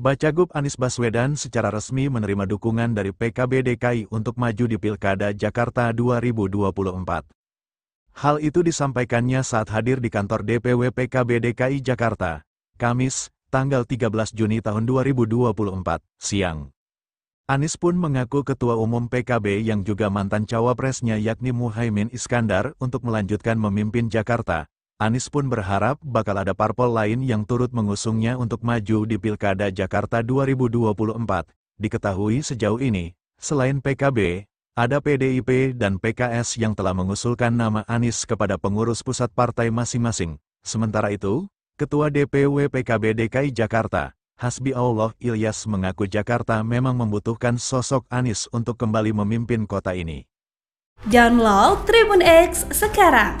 Bacagub Anies Baswedan secara resmi menerima dukungan dari PKB DKI untuk maju di Pilkada Jakarta 2024. Hal itu disampaikannya saat hadir di kantor DPW PKB DKI Jakarta, Kamis, tanggal 13 Juni tahun 2024, siang. Anies pun mengaku Ketua Umum PKB yang juga mantan cawapresnya yakni Muhaimin Iskandar untuk melanjutkan memimpin Jakarta, Anies pun berharap bakal ada parpol lain yang turut mengusungnya untuk maju di Pilkada Jakarta 2024. Diketahui sejauh ini, selain PKB, ada PDIP dan PKS yang telah mengusulkan nama Anies kepada pengurus pusat partai masing-masing. Sementara itu, Ketua DPW PKB DKI Jakarta, Hasbi Allah Ilyas mengaku Jakarta memang membutuhkan sosok Anies untuk kembali memimpin kota ini. Download Tribun X sekarang